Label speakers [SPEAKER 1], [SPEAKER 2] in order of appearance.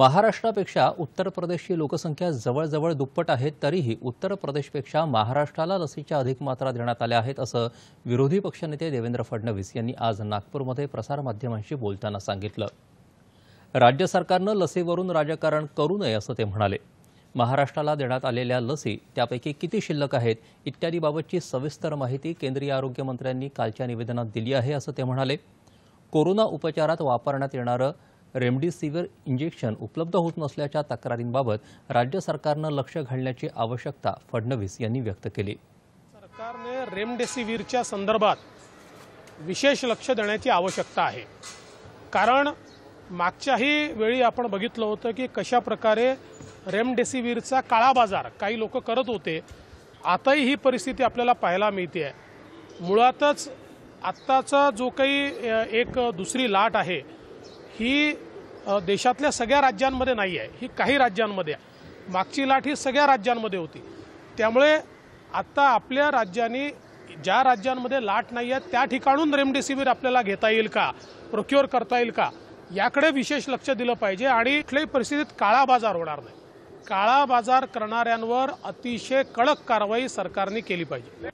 [SPEAKER 1] महाराष्ट्रापेक्षा उत्तर प्रदेशची लोकसंख्या जवळजवळ दुप्पट आहे तरीही उत्तर प्रदेशपेक्षा महाराष्ट्राला लसीच्या अधिक मात्रा देण्यात आल्या आहेत असं विरोधी पक्षनेते देवेंद्र फडणवीस यांनी आज नागपूरमध्ये प्रसारमाध्यमांशी बोलताना सांगितलं राज्य सरकारनं लसीवरून राजकारण करू नये असं ते म्हणाले महाराष्ट्राला देण्यात आलेल्या लसी त्यापैकी किती शिल्लक आहेत इत्यादीबाबतची सविस्तर माहिती केंद्रीय आरोग्यमंत्र्यांनी कालच्या निवेदनात दिली आहे असं ते म्हणाले कोरोना उपचारात वापरण्यात येणारं रेमडेसिवीर इंजेक्शन उपलब्ध होत नसल्याच्या तक्रारींबाबत राज्य सरकारनं लक्ष घालण्याची आवश्यकता फडणवीस यांनी व्यक्त केली सरकारने
[SPEAKER 2] रेमडेसिवीरच्या संदर्भात विशेष लक्ष देण्याची आवश्यकता आहे कारण मागच्याही वेळी आपण बघितलं होतं की कशा प्रकारे रेमडेसिवीरचा काळा बाजार काही लोक करत होते आताही ही परिस्थिती आपल्याला पाहायला मिळते आहे मुळातच आत्ताचा जो काही एक दुसरी लाट आहे ही देशातल्या सगळ्या राज्यांमध्ये नाही आहे ही काही राज्यांमध्ये आहे मागची लाट ही सगळ्या राज्यांमध्ये होती त्यामुळे आत्ता आपल्या राज्यांनी ज्या राज्यांमध्ये लाट नाही आहे त्या ठिकाणून रेमडेसिवीर आपल्याला घेता येईल का प्रोक्युअर करता येईल का याकडे विशेष लक्ष दिलं पाहिजे आणि कुठल्याही परिस्थितीत काळा बाजार होणार नाही काळा बाजार करणाऱ्यांवर अतिशय कडक कारवाई सरकारने केली पाहिजे